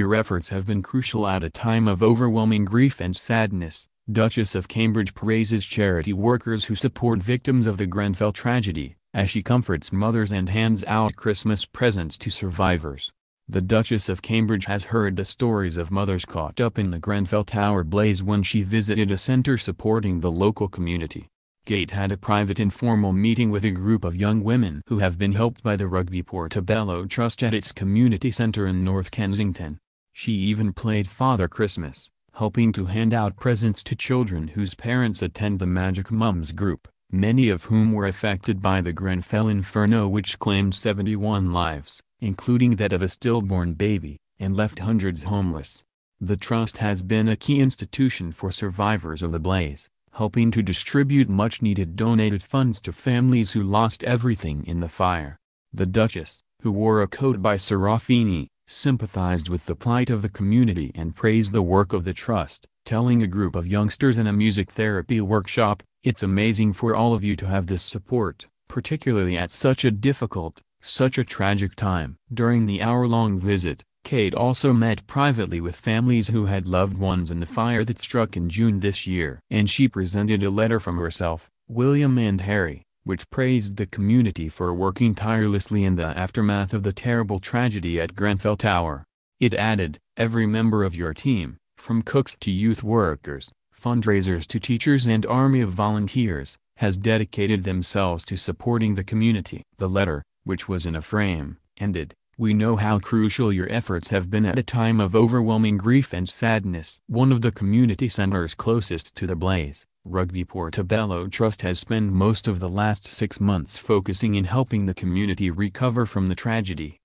Your efforts have been crucial at a time of overwhelming grief and sadness. Duchess of Cambridge praises charity workers who support victims of the Grenfell tragedy, as she comforts mothers and hands out Christmas presents to survivors. The Duchess of Cambridge has heard the stories of mothers caught up in the Grenfell Tower blaze when she visited a center supporting the local community. Gate had a private informal meeting with a group of young women who have been helped by the Rugby Portobello Trust at its community center in North Kensington. She even played Father Christmas, helping to hand out presents to children whose parents attend the Magic Mums group, many of whom were affected by the Grenfell Inferno which claimed 71 lives, including that of a stillborn baby, and left hundreds homeless. The Trust has been a key institution for survivors of the blaze, helping to distribute much-needed donated funds to families who lost everything in the fire. The Duchess, who wore a coat by Serafini, sympathized with the plight of the community and praised the work of the Trust, telling a group of youngsters in a music therapy workshop, It's amazing for all of you to have this support, particularly at such a difficult, such a tragic time. During the hour-long visit, Kate also met privately with families who had loved ones in the fire that struck in June this year. And she presented a letter from herself, William and Harry, which praised the community for working tirelessly in the aftermath of the terrible tragedy at Grenfell Tower. It added, every member of your team, from cooks to youth workers, fundraisers to teachers and army of volunteers, has dedicated themselves to supporting the community. The letter, which was in a frame, ended, we know how crucial your efforts have been at a time of overwhelming grief and sadness. One of the community centers closest to the blaze, Rugby Portobello Trust has spent most of the last six months focusing in helping the community recover from the tragedy.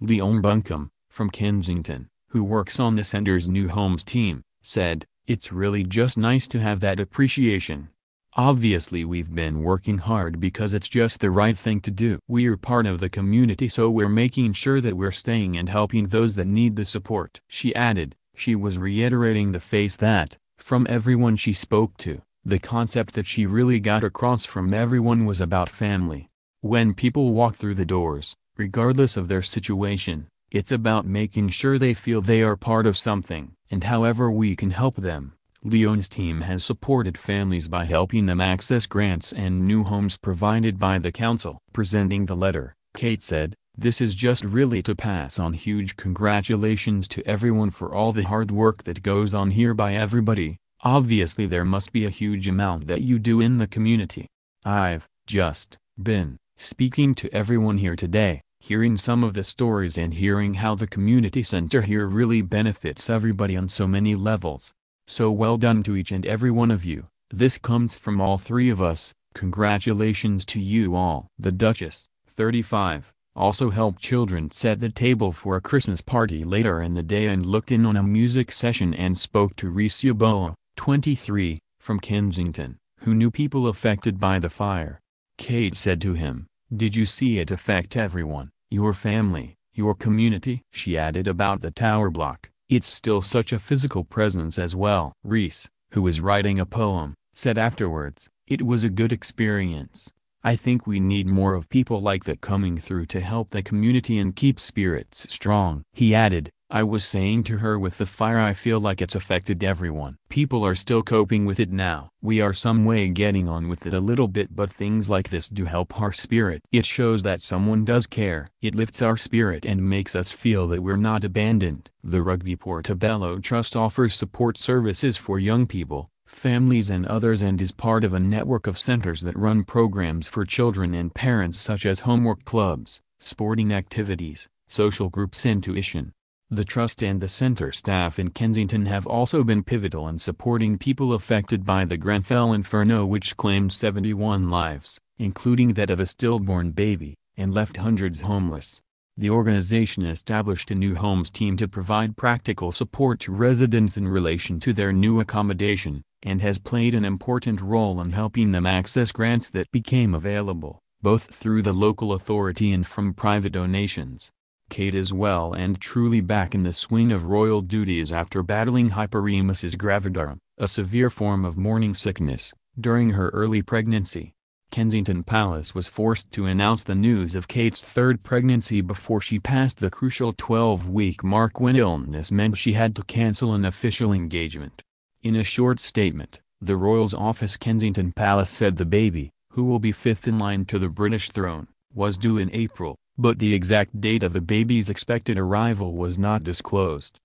Leon Buncombe, from Kensington, who works on the center's new homes team, said, It's really just nice to have that appreciation. Obviously we've been working hard because it's just the right thing to do. We're part of the community so we're making sure that we're staying and helping those that need the support. She added, she was reiterating the face that, from everyone she spoke to, the concept that she really got across from everyone was about family. When people walk through the doors, regardless of their situation, it's about making sure they feel they are part of something, and however we can help them. Leon's team has supported families by helping them access grants and new homes provided by the council. Presenting the letter, Kate said, This is just really to pass on huge congratulations to everyone for all the hard work that goes on here by everybody, Obviously there must be a huge amount that you do in the community. I've, just, been, speaking to everyone here today, hearing some of the stories and hearing how the community center here really benefits everybody on so many levels. So well done to each and every one of you, this comes from all three of us, congratulations to you all. The Duchess, 35, also helped children set the table for a Christmas party later in the day and looked in on a music session and spoke to Risubolo, 23, from Kensington, who knew people affected by the fire. Kate said to him, Did you see it affect everyone, your family, your community? She added about the tower block, It's still such a physical presence as well. Reese, who was writing a poem, said afterwards, It was a good experience. I think we need more of people like that coming through to help the community and keep spirits strong. He added, I was saying to her with the fire I feel like it's affected everyone. People are still coping with it now. We are some way getting on with it a little bit but things like this do help our spirit. It shows that someone does care. It lifts our spirit and makes us feel that we're not abandoned. The Rugby Portobello Trust offers support services for young people, families and others and is part of a network of centers that run programs for children and parents such as homework clubs, sporting activities, social groups and tuition. The Trust and the Center staff in Kensington have also been pivotal in supporting people affected by the Grenfell Inferno which claimed 71 lives, including that of a stillborn baby, and left hundreds homeless. The organization established a new homes team to provide practical support to residents in relation to their new accommodation, and has played an important role in helping them access grants that became available, both through the local authority and from private donations. Kate is well and truly back in the swing of royal duties after battling hyperemesis gravidarum, a severe form of morning sickness, during her early pregnancy. Kensington Palace was forced to announce the news of Kate's third pregnancy before she passed the crucial 12-week mark when illness meant she had to cancel an official engagement. In a short statement, the Royals Office Kensington Palace said the baby, who will be fifth in line to the British throne, was due in April but the exact date of the baby's expected arrival was not disclosed.